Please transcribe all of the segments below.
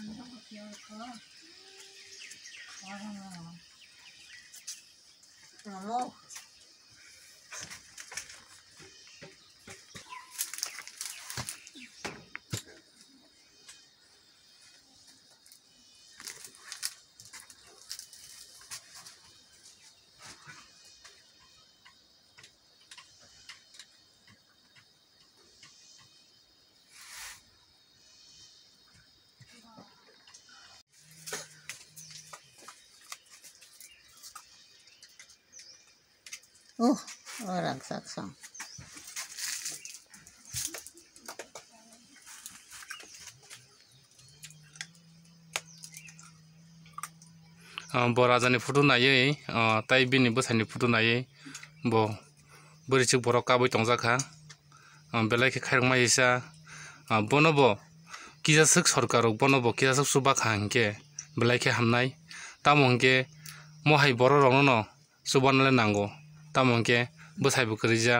んの記憶は変わらない。でも Uh, orang saksang. बराजानि फट' नायै ताइ बिनि बोसाइनि फट' नायै ब बोरैसो बर' काबै टंजाखा बेलायखे खायरंमा इसा बनब किजासोक सरकारक बनब किजासोक सुबाखा हंके बेलायखे हामनाय ताम हंके महाय रंनो তামংকে বসাইব করিজা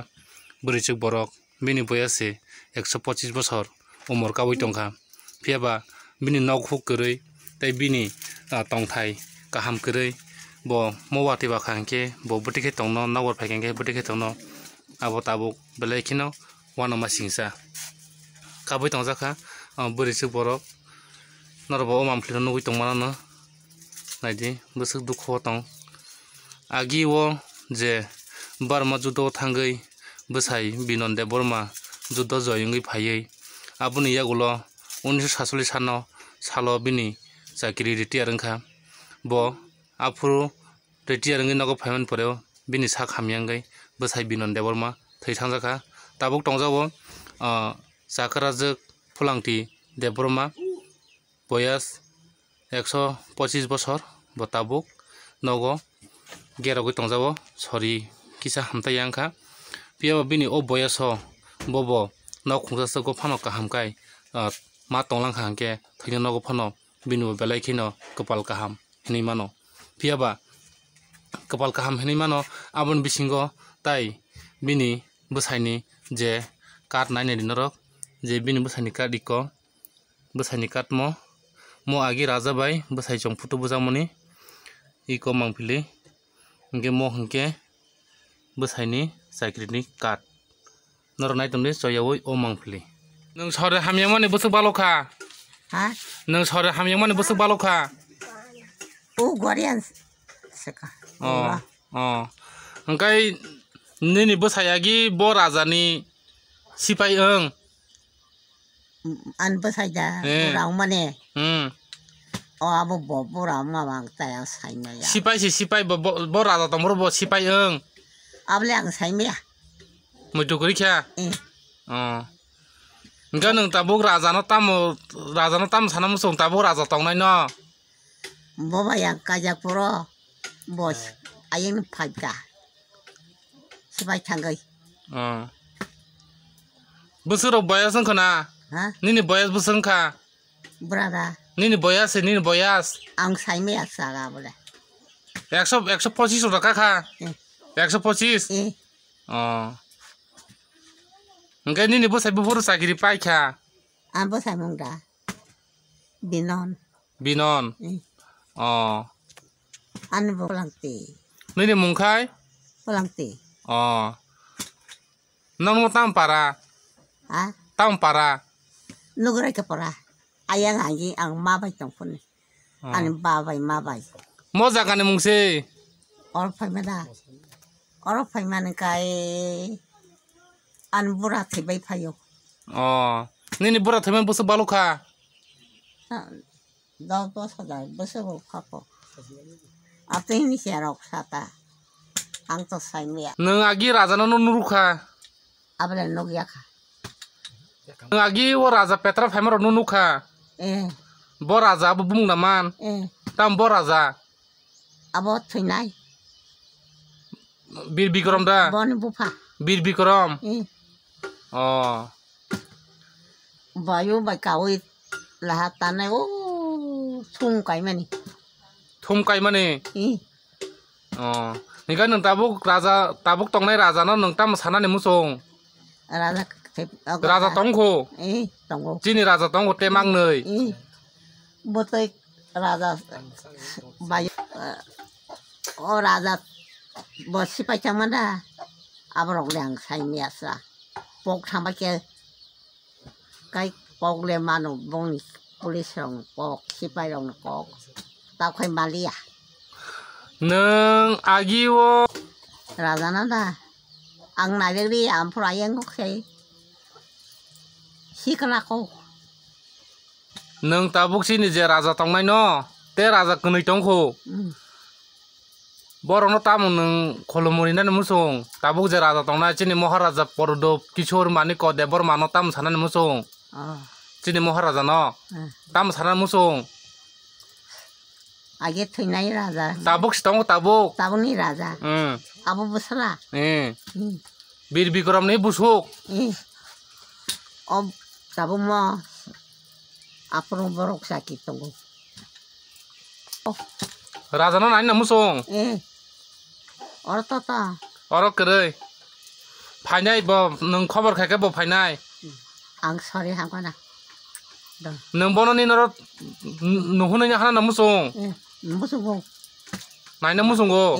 বুড়িচুক বরক বিনি বয়াসে একশো পঁচিশ বছর অমর কাবই টংখা ফিয়াবা বিনি নখুক কरै তাই বিনি টংথাই কাহাম কरै ব মৌয়াতি বাখাংকে ব বুটিকে টংন নগর ফাইকেনকে বুটিকে টংন আবো তাবুক বেলাইখিনো ওয়ানমা সিংসা কাবই টংজাখা বুড়িচুক বরক নরবা অমামফ্লিনো নুগুই টংমানো নাইদি বসুক দুঃখ টং আগি ও যে बारमा जुद थांगै बसाय बिनदेव बर्मा जुद जयंगी फाय आबो नई आगोल उन्नीस सान सालो बिनि जाकिरि रेटी आरंखा ब आफ्रु रेटी आरंगी नगो फायमन परे बिनि सा खामियांगै बसाय बिनन बर्मा थैसां जाखा ताबुक टोंग जाबो अ साकराज फुलांगटी देवर्मा बयास 125 बोसोर ब ताबुक नगो गेरोगै टोंग जाबो सरी kisa yang angkha piyaba bini o boyaso bobo nok khungsasago phano kaham kai ma tonglangkha hangkhe thaino nogo phano bini belai khino kapal kaham hinui mano ba, kapal kaham hinui mano abon bisingo tai bini bwsaini je kat nainai dinorok je bini bwsaini kat iko bwsaini kat mo mo agi raja bai bwsai chong photo bujamoni iko mangpili ngge mo hingke bus saya sakri ni kat nor nai tumni soyawoi omong pli nung sore hamyang mani busuk baloka ha nung sore hamyang mani busuk baloka u oh, gorian seka oh oh, oh. nini bus hayagi bo raja sipai eng an bus haja eh. rau mane hmm Oh, abu bobo ramah bang, saya sayangnya. Sipai sih, sipai bobo, bobo rata bobo sipai eng. 아블랑 사이미야. 무조그리케. 응. 어. 그러니까 능 따복 라자노 따모 라자노 따모 사나무 송 따복 라자 똥나이노. 뭐봐 양까지 보러 뭐 아이는 파이다. 시바이 탄거이. 어. 무스로 보여선 거나. 어? 니니 보여서 무슨 카? 브라다. 니니 보여서 니니 보여서. 앙 사이미야 사가 보래. 약속 약속 포지션 다 카카. 응. একশো পঁচিশ ও ఇంకా నేను బోసాయి bore চাকরি পাই খা আ বসাই মংরা বিনন বিনন অ আন বলাংতি নিনি মুংখাই বলাংতি অ নন মতাম পারা আ তাম পারা নুগরাই কাপরা আয়াং আগে আং মা বাই তং ফোন আন বাবাই মা বাই মজা কানে মুংসে অল ফাইমেদা अरब फैमान काय आन बुरा थैबाय फायो अ नैनि बुरा थैमान बोसो बालुखा दाउ दस हजार बोसो खाखो आते नि सेराव साता आं तो साइमिया नों आगि राजानाव नुरुखा आबले नगियाखा नों आगि ओ राजा पेट्रा फाइमाराव नुनुखा ए ब राजा बुं नामान ए दाम ब राजा आब थैनाय বীর বিক্রমটা বন বুফা বীর বিক্রম ও বায়ু বাই কাউ লাহা তানে ও থুম কাই মানে থুম কাই মানে ও নিকা নং তাবুক রাজা তাবুক তংনাই রাজা না নং তাম সানানি মুসং রাজা রাজা তংখো চিনি রাজা তংখো টেমাং নই বতৈ রাজা বায়ু ও রাজা บอสิไปจังมันได้อาบรองเลียงใส่เมียสะปกทำไปเจอกลปกเรียมาหนุบงปุริสองปกสิไปลงปกตาค่อยมาเรียหนึงอากิวราดานั่นได้อังนายเรียกอันพรายังก็ใช่สิกระโกหนึงตาบุกสินี่เจอราดาตรงไหนเนาะเตราดากันในจงโค বরনো তামু নং মুসং তাবু যে রাজা তংনা চিনি মহারাজা পরদব কিশোর মানিক দেবর মানো তাম সানান মুসং চিনি মহারাজা ন তাম সানান মুসং আগে থৈনাই রাজা তাবুক সিতং তাবুক তাবুকনি রাজা আবু বসরা বীর বিক্রম নেই বুসুক অব ম আপন বরক সাকি তঙ্গ রাজা নাই না মুসং 알았다 따 알았 그래 파이나이 뭐능 খবর খাকে 뭐 파이나이 앙 서리 하거나 능 번호니 너로 누구느냐 하나 너무 송 너무 송고 나이 너무 송고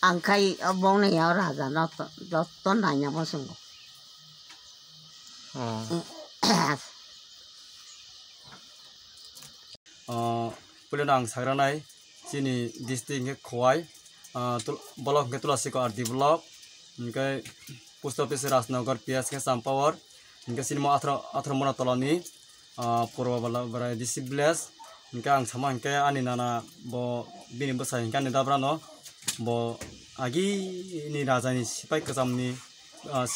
안 가이 어봉네 야라 하자 너또 너또 나이 너무 송고 어, 어 불려낭 사그라나이 지니 디스팅의 고아이 ब्लॉक के तुलसी को आरती ब्लॉक इनके post office Rajnagar P S के सम्पावर इनके सिनेमा अथर अथर मोना तलानी पूर्व बरा डी सी ब्लेस इनके आं सामा इनके आनी नाना बो बी बसा इनके आनी दाब्रा नो बो आगे नि राजा नि सिपाही कजाम नि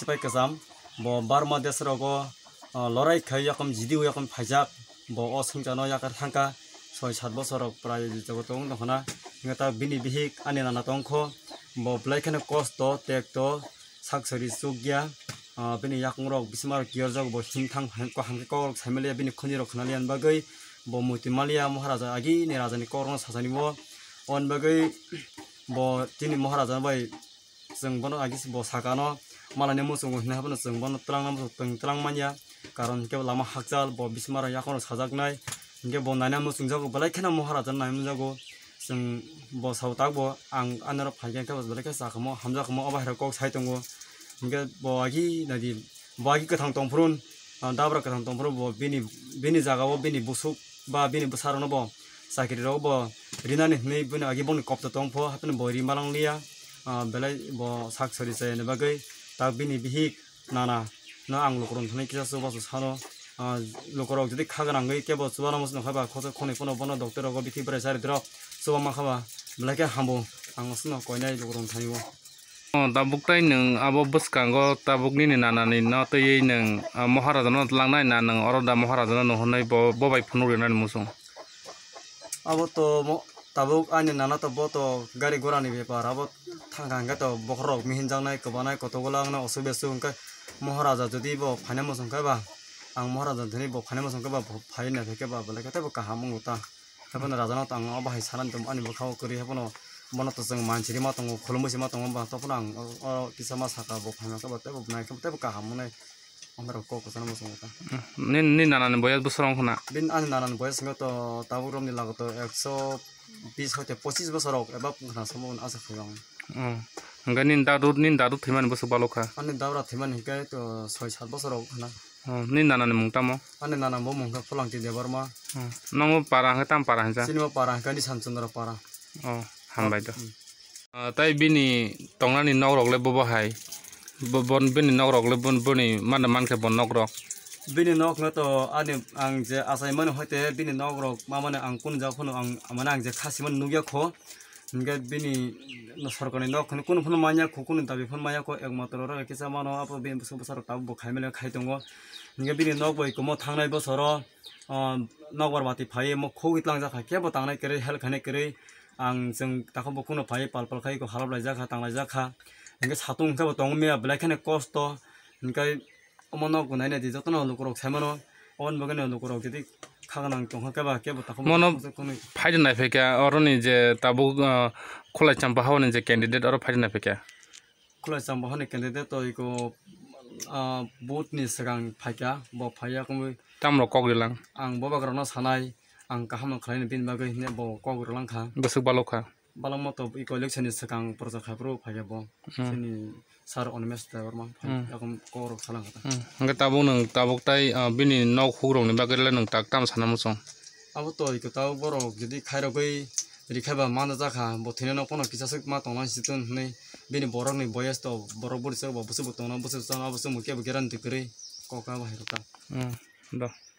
सिपाही कजाम बो बार मदेस रगो लड़ाई खाई यकम जिदी यकम फाइजाक बो असंजानो यकार हांका ছয় সাত বছৰৰ প্ৰায় জগত নহয় ngata bini bihi ane nana tongko bo blai kene kos to tek to sak sori sugya bini yak ngro bismar kior jog bo sing tang ko hamke ko samelia bini khoni ro khnali an bagai bo muti malia maharaja agi ne rajani korona sajani bo on bagai bo tini maharaja bai jeng bono agi bo sakano mala nemu sungu ne habana jeng bono trang nam tong trang manya karon ke lama hakjal bo bismar yakono sajak nai nge bo nana mo sungjago blai kene maharaja nai mo jago जों बसाव तागबो आं honour फाइगें थाबस बले के साखमो हमजा खमो अबा हेर कक साइ तंगो मगे बवागी नदि बवागी कथां तंफ्रुन दाब्रा कथां तंफ्रु ब बिनि बिनि जागाव बिनि बुसुक बा बिनि बसारन ब साकिरि रो ब रिनानि हने बिनि आगि बोंनि कप्त तंफ हपन बरि मालांग लिया बेले ब साख सरि जाय ने बागै ता बिनि बिहि नाना न आं लोकरन थनै किसासो बासो सानो लोकरक जदि खागनांगै केबो सुबानमस नखाबा खोजे खनै फनो बनो डक्टर अगो बिथि बरे सारि द्र so ma khaba bla ke hambo ang sno koinai logron thaiwo tabuk tai nang abo buskang go tabuk ni nana ni na to ye nang maharaja no langnai na nang oroda maharaja no honai bo bobai phunu re nan musung abo to tabuk ani nana to bo to gari gora ni bepar abo thanganga to bokhro mihinjang nai kobanai kotogola na osube su unka maharaja jodi bo phane musung ka ba ang maharaja dhani bo phane musung ka ba phai na theke ba bla ka ta bo kahamung ta 해보는 라자나 땅 어바 이 사람 좀 아니 뭐 가고 그리 해보는 뭐나또 성 만치리 마땅 거 걸음시 마땅 건바 또 그냥 뭐 뭐 어, 어 기사마 사가 뭐 하면 또 때부 뭐 분할 좀 때부 가 하면은 엄마로 꼬고 사는 무슨 거다 니 나나는 뭐야 무슨 거나 빈 아니 나나는 뭐야 생각 또 다부럼 니 라고 또 액소 비스 할때 포시스 버서로 에바 그나 소문 아서 그냥 응 그러니까 닌 다루 닌 다루 테만 버서 발로카 아니 다루라 테만 히까에 또 소이 살 버서로 하나 ni nana ni mungta mo ane nana mo mungta pulang ti debar ma nongo parang ka tam parang sa sinima parang ka ni samchandra parang oh hambai to tai bini tongna ni nok rok le bo hai bon bini nok rok le bon boni man man ke bon nok rok bini nok na to ane ang je asai man hoite bini nok rok ma mane ang kun ja khon ang mana ang je khasi man nugya kho ঠিকা বিনি সরকারি লক্ষণ কোনো phone মাইয়া খো কোনো দাবি phone মাইয়া কো একমাত্র রে কে সামান আপ বি সুবসার টাব খাই মেলে খাই দঙ্গ নিগা বিনি নক বই কো ম থাংনাই বছর নগর বাতি ফাই ম খো ইতলাং জা খা কে ব তাংনাই কেরে হেল খানে কেরে আং জং তাখন বকুন ফাই পাল পাল খাই কো হারাব লাই জা খা তাংলাই জা খা নিগা সাতুং জা ব তং মিয়া ব্লাই খানে কষ্ট নিগা অমন গুনাই নে দি যতন লোক রক সামান পৱন বাগানে অনুকৰ যদি ফাইদিন নাই ফেকা আৰু নিজে তাবো খোলাই চাম্পা হওঁ নিজে কেণ্ডিডেট আৰু ফাইদিন নাই ফেকা খোলাই চাম্পা হওঁ কেণ্ডিডেট তই কো বুট নি চিগাং ফাইকা ব ফাইয়া কমি তামৰ কক গেলাং আং ব বাগৰণ চানাই আং কাহাম খালাই নিপিন বাগৈ হিনে ব কক গেলাং খা গোসক বালক খা বালক মত ইকো ইলেকশ্যন নি চিগাং প্ৰজা খাই ফাইয়া বিনি sar on mes t e warma yakum koro k a l a n g kata a nga t a b u n a n g tabuk tai bini nok hugrong ni b a g e l e nang tak tam sanam u song abu to ik ta boro jadi k a i r o goi ri khaba mana z a kha bo thine no kono kisa sik ma to n g man situn nei bini b o r o g ni boyas to b o r o bor se bo busu b u to na g n n g busu sa na busu mu ke k e r a n tikri ko ka ba hero ta da